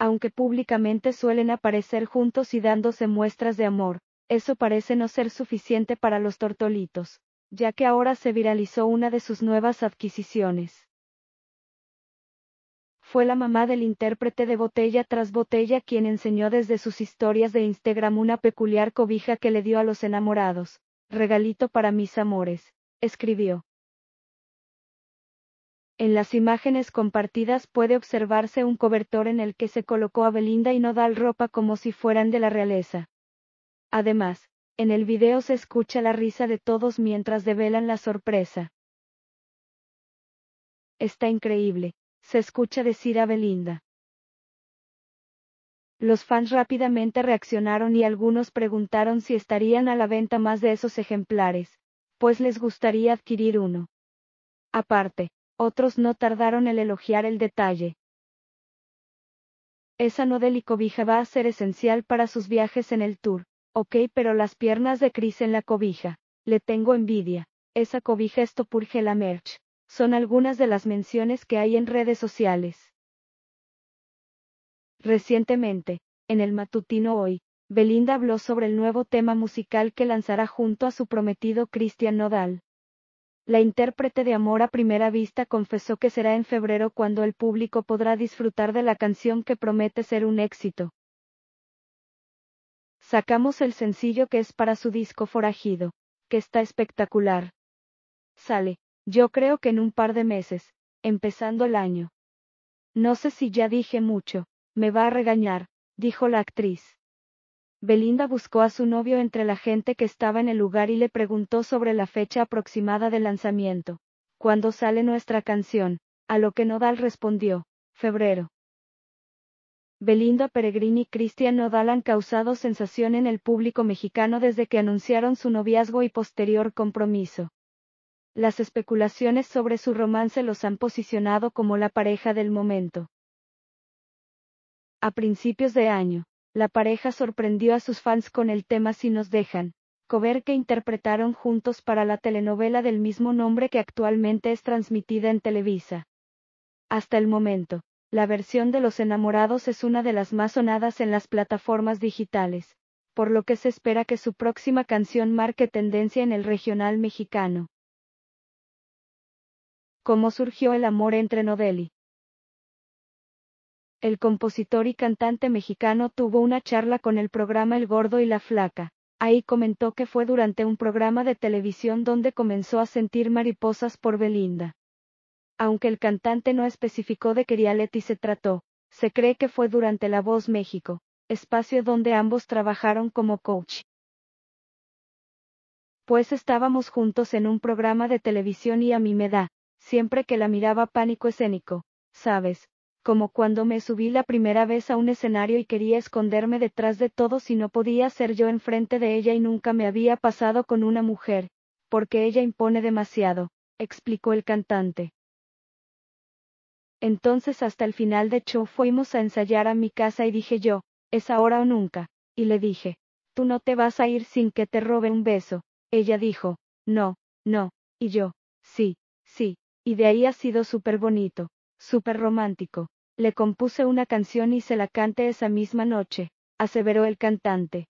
aunque públicamente suelen aparecer juntos y dándose muestras de amor, eso parece no ser suficiente para los tortolitos, ya que ahora se viralizó una de sus nuevas adquisiciones. Fue la mamá del intérprete de Botella tras Botella quien enseñó desde sus historias de Instagram una peculiar cobija que le dio a los enamorados, regalito para mis amores, escribió. En las imágenes compartidas puede observarse un cobertor en el que se colocó a Belinda y Nodal ropa como si fueran de la realeza. Además, en el video se escucha la risa de todos mientras develan la sorpresa. Está increíble, se escucha decir a Belinda. Los fans rápidamente reaccionaron y algunos preguntaron si estarían a la venta más de esos ejemplares, pues les gustaría adquirir uno. Aparte, otros no tardaron en elogiar el detalle. Esa no y cobija va a ser esencial para sus viajes en el tour. Ok, pero las piernas de Chris en la cobija. Le tengo envidia. Esa cobija esto purge la merch. Son algunas de las menciones que hay en redes sociales. Recientemente, en el matutino hoy, Belinda habló sobre el nuevo tema musical que lanzará junto a su prometido Christian Nodal. La intérprete de Amor a Primera Vista confesó que será en febrero cuando el público podrá disfrutar de la canción que promete ser un éxito. Sacamos el sencillo que es para su disco Forajido, que está espectacular. Sale, yo creo que en un par de meses, empezando el año. No sé si ya dije mucho, me va a regañar, dijo la actriz. Belinda buscó a su novio entre la gente que estaba en el lugar y le preguntó sobre la fecha aproximada del lanzamiento. ¿Cuándo sale nuestra canción? A lo que Nodal respondió, febrero. Belinda Peregrini y Cristian Nodal han causado sensación en el público mexicano desde que anunciaron su noviazgo y posterior compromiso. Las especulaciones sobre su romance los han posicionado como la pareja del momento. A principios de año, la pareja sorprendió a sus fans con el tema Si nos dejan, cover que interpretaron juntos para la telenovela del mismo nombre que actualmente es transmitida en Televisa. Hasta el momento, la versión de Los enamorados es una de las más sonadas en las plataformas digitales, por lo que se espera que su próxima canción marque tendencia en el regional mexicano. ¿Cómo surgió el amor entre Nodeli? el compositor y cantante mexicano tuvo una charla con el programa El Gordo y la Flaca. Ahí comentó que fue durante un programa de televisión donde comenzó a sentir mariposas por Belinda. Aunque el cantante no especificó de qué reality se trató, se cree que fue durante La Voz México, espacio donde ambos trabajaron como coach. Pues estábamos juntos en un programa de televisión y a mí me da, siempre que la miraba pánico escénico, sabes, como cuando me subí la primera vez a un escenario y quería esconderme detrás de todo si no podía ser yo enfrente de ella y nunca me había pasado con una mujer, porque ella impone demasiado, explicó el cantante. Entonces hasta el final de show fuimos a ensayar a mi casa y dije yo, es ahora o nunca, y le dije, tú no te vas a ir sin que te robe un beso. Ella dijo, no, no, y yo, sí, sí, y de ahí ha sido súper bonito, súper romántico le compuse una canción y se la cante esa misma noche, aseveró el cantante.